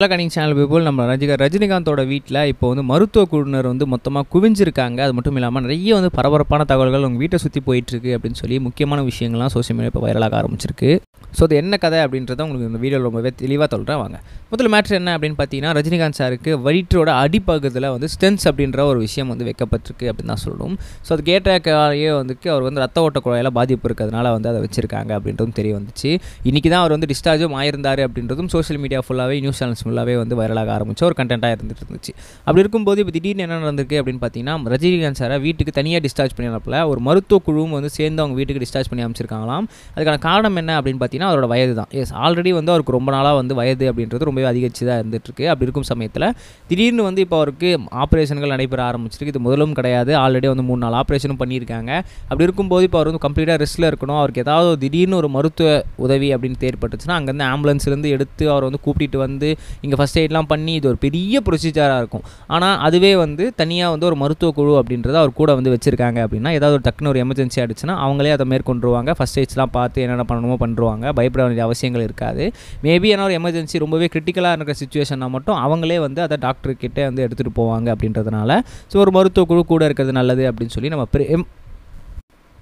hello கனிங் channel people நம்ம ரஜிகா ரஜினிகாந்தோட வீட்டில் இப்போ வந்து மருத்துவ குழுவினர் வந்து மொத்தமாக குவிஞ்சிருக்காங்க அது மட்டும் இல்லாமல் நிறைய வந்து பரபரப்பான தகவல்கள் உங்கள் வீட்டை சுற்றி போயிட்டுருக்கு அப்படின்னு சொல்லி முக்கியமான விஷயங்கள்லாம் சோசியல் மீடியா இப்போ வைரலாக ஆரம்பிச்சிருக்கு ஸோ அது என்ன கதை அப்படின்றத உங்களுக்கு இந்த வீடியோவில் ரொம்பவே தெளிவாக சொல்கிறேன் வாங்க முதல்ல மேட்ரு என்ன அப்படின்னு பார்த்தீங்கன்னா ரஜினிகாந்த் சாருக்கு வயிற்றோட அடிப்பகுதியில் வந்து ஸ்டென்ஸ் அப்படின்ற ஒரு விஷயம் வந்து வைக்கப்பட்டிருக்கு அப்படின்னு தான் சொல்லணும் ஸோ அது கேட்டாலேயே வந்துட்டு அவர் வந்து ரத்த ஓட்ட குழாயில் பாதிப்பு இருக்கிறதுனால வந்து அதை வச்சுருக்காங்க அப்படின்றதும் தெரிய வந்துச்சு இன்றைக்கி தான் அவர் வந்து டிஸ்சார்ஜும் ஆயிருந்தார் அப்படின்றதும் சோஷியல் மீடியா ஃபுல்லாகவே நியூஸ் சேனல்ஸ் ஃபுல்லாகவே வந்து வைரலாக ஆரம்பிச்சு ஒரு கண்டென்ட்டாக இருந்துட்டு இருந்துச்சு அப்படி இருக்கும்போது இப்போ திடீர்னு என்ன நடந்திருக்கு அப்படின்னு பார்த்தீங்கன்னா ரஜினிகாந்த் சாரை வீட்டுக்கு தனியாக டிஸ்சார்ஜ் பண்ணினப்பல ஒரு மருத்துவ குழுவும் வந்து சேர்ந்து அவங்க வீட்டுக்கு டிஸ்சார்ஜ் பண்ணி அமைச்சிருக்காங்களாம் அதுக்கான காரணம் என்ன அப்படின்னு பார்த்தீங்கன்னா அவரோட வயது தான் எஸ் ஆல்ரெடி வந்து அவருக்கு ரொம்ப நாளாக வந்து வயது அப்படின்றது ரொம்பவே அதிகரிச்சு தான் இருந்துட்டுருக்கு அப்படி இருக்கும் சமயத்தில் திடீர்னு வந்து இப்போ அவருக்கு ஆப்ரேஷன்கள் நடைபெற ஆரம்பிச்சிருக்கு இது முதலும் கிடையாது ஆல்ரெடி வந்து மூணு நாள் ஆப்ரேஷனும் பண்ணியிருக்காங்க அப்படி இருக்கும்போது இப்போ அவர் வந்து கம்ப்ளீட்டாக ரெஸ்ட்டில் இருக்கணும் அவருக்கு ஏதாவது திடீர்னு ஒரு மருத்துவ உதவி அப்படின்னு தேர்ப்பட்டுச்சுன்னா அங்கேருந்து ஆம்புலன்ஸ்லேருந்து எடுத்து அவர் வந்து கூப்பிட்டு வந்து இங்கே ஃபஸ்ட் எய்ட்லாம் பண்ணி இது ஒரு பெரிய ப்ரொசீஜராக இருக்கும் ஆனால் அதுவே வந்து தனியாக வந்து ஒரு மருத்துவ குழு அப்படின்றத அவர் கூட வந்து வச்சுருக்காங்க அப்படின்னா ஏதாவது ஒரு டக்குன்னு ஒரு எமர்ஜென்சி ஆகிடுச்சுன்னா அவங்களே அதை மேற்கொண்டுருவாங்க ஃபஸ்ட் எய்ட்ஸ்லாம் பார்த்து என்னென்ன பண்ணணுமோ பண்ணுவாங்க பயப்பட வேண்டிய அவசியங்கள் இருக்காது மேபி ஏன்னா ஒரு எமர்ஜென்சி ரொம்பவே கிரிட்டிக்கலாக இருக்கிற சுச்சுவேஷனாக மட்டும் அவங்களே வந்து அதை டாக்டர்கிட்டே வந்து எடுத்துகிட்டு போவாங்க அப்படின்றதுனால ஸோ ஒரு மருத்துவ குழு கூட இருக்கிறது நல்லது அப்படின்னு சொல்லி நம்ம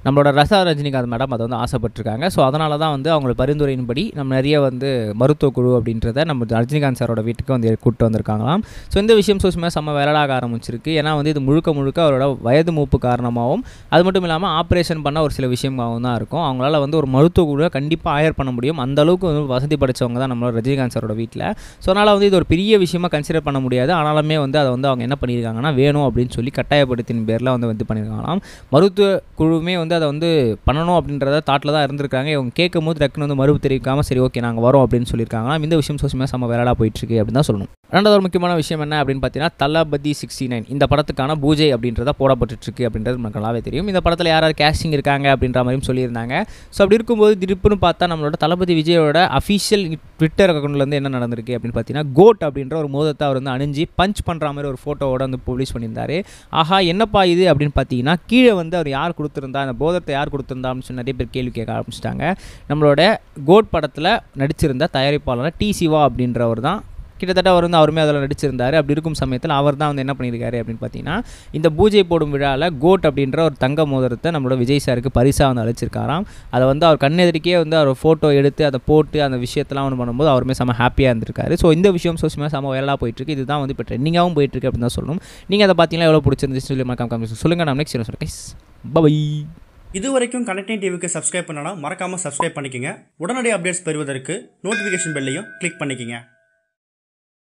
நம்மளோட ரசா ரஜினிகாந்த் மேடம் அதை வந்து ஆசைப்பட்டிருக்காங்க ஸோ அதனால தான் வந்து அவங்களோட பரிந்துரையின்படி நம்ம நிறைய வந்து மருத்துவ குழு அப்படின்றத நம்ம ரஜினிகாந்த் சாரோட வீட்டுக்கு வந்து கூப்பிட்டு வந்திருக்காங்களாம் ஸோ இந்த விஷயம் சோசியமாக செம்ம விரலாக ஆரம்பிச்சிருக்கு ஏன்னா வந்து இது முழுக்க முழுக்க அவரோட வயது மூப்பு காரணமாகவும் அது மட்டும் இல்லாமல் ஆப்ரேஷன் பண்ண ஒரு சில விஷயமாகவும் தான் இருக்கும் அவங்களால வந்து ஒரு மருத்துவ குழுவை கண்டிப்பாக ஆயர் பண்ண முடியும் அந்தளவுக்கு வந்து வசதி படைத்தவங்க தான் நம்மளோட ரஜினிகாந்த் சாரோட வீட்டில் ஸோ அதனால் வந்து இது ஒரு பெரிய விஷயமாக கன்சிடர் பண்ண முடியாது ஆனாலுமே வந்து அதை வந்து அவங்க என்ன பண்ணியிருக்காங்கன்னா வேணும் அப்படின்னு சொல்லி கட்டாயப்படுத்தின் பேரில் வந்து வந்து பண்ணியிருக்காங்களாம் மருத்துவ குழுவுமே வந்து வந்து அதை வந்து பண்ணணும் அப்படின்றத தாட்டில் தான் இருந்திருக்காங்க இவங்க கேட்கும் போது டக்குன்னு வந்து மறுப்பு தெரிவிக்காமல் சரி ஓகே நாங்கள் வரோம் அப்படின்னு சொல்லியிருக்காங்க இந்த விஷயம் சோசியமாக செம்ம வேலாடாக போயிட்டுருக்கு அப்படின்னு தான் சொல்லணும் ரெண்டாவது ஒரு முக்கியமான விஷயம் என்ன அப்படின்னு பார்த்தீங்கன்னா தளபதி சிக்ஸ்டி நைன் இந்த படத்துக்கான பூஜை அப்படின்றத போடப்பட்டுருக்கு அப்படின்றது நமக்கு நல்லாவே தெரியும் இந்த படத்தில் யார் யார் கேஸ்டிங் இருக்காங்க அப்படின்ற மாதிரியும் சொல்லியிருந்தாங்க ஸோ அப்படி இருக்கும்போது திருப்புன்னு பார்த்தா நம்மளோட தளபதி விஜயோட அஃபிஷியல் ட்விட்டர் அக்கௌண்ட்லேருந்து என்ன நடந்திருக்கு அப்படின்னு பார்த்தீங்கன்னா கோட் அப்படின்ற ஒரு மோதத்தை அவர் வந்து அணிஞ்சு பஞ்ச் பண்ணுற மாதிரி ஒரு ஃபோட்டோவோட வந்து பப்ளிஷ் பண்ணியிருந்தார் ஆஹா என்னப்பா இது அப்படின்னு பார்த்தீங்கன்னா கீழே வந்து அவர் யார் கொடுத்துருந்தா அந்த போதத்தை யார் கொடுத்துருந்தா அப்படின்னு நிறைய பேர் கேள்வி கேட்க ஆரம்பிச்சிட்டாங்க நம்மளோட கோட் படத்தில் நடிச்சிருந்த தயாரிப்பாளர் டி சிவா அப்படின்றவர் தான் கிட்டத்தட்ட அவர் வந்து அவருமே அதில் நடிச்சிருந்தார் அப்படி இருக்கும் சமயத்தில் அவர் தான் வந்து என்ன பண்ணியிருக்காரு அப்படின்னு பார்த்தீங்கன்னா இந்த பூஜை போடும் விழாவில் கோட் அப்படின்ற ஒரு தங்க மோதிரத்தை நம்மளோட விஜய் சாருக்கு பரிசாக வந்து அழைச்சிருக்காராம் அதை வந்து அவர் கண்ணெதிரிக்கே வந்து அவர் ஃபோட்டோ எடுத்து அதை போட்டு அந்த விஷயத்தெல்லாம் ஒன்று பண்ணும்போது அவருமே செம்ம ஹாப்பியாக இருந்திருக்காரு ஸோ இந்த விஷயம் சோசியல் மீடியா செம்ம வைரலாக போயிட்டுருக்கு இதுதான் வந்து இப்போ ட்ரெண்டிங்காகவும் போயிட்டுருக்கு அப்படின்னு தான் சொல்லணும் நீங்கள் அதை பார்த்தீங்கன்னா எவ்வளோ பிடிச்சிருந்துச்சு சொல்லி மறக்காம கம்மி சொல்லுங்கள் நான் நெக்ஸ்ட் சொல்கிறேன் பை இது வரைக்கும் கனெக்டிங் டிவிக்கு சப்ஸ்கிரைப் பண்ணனா மறக்காமல் சப்ஸ்கிரைப் பண்ணிக்கோங்க உடனடி அப்டேட்ஸ் பெறுவதற்கு நோட்டிஃபிகேஷன் பெல்லையும் கிளிக் பண்ணிக்கோங்க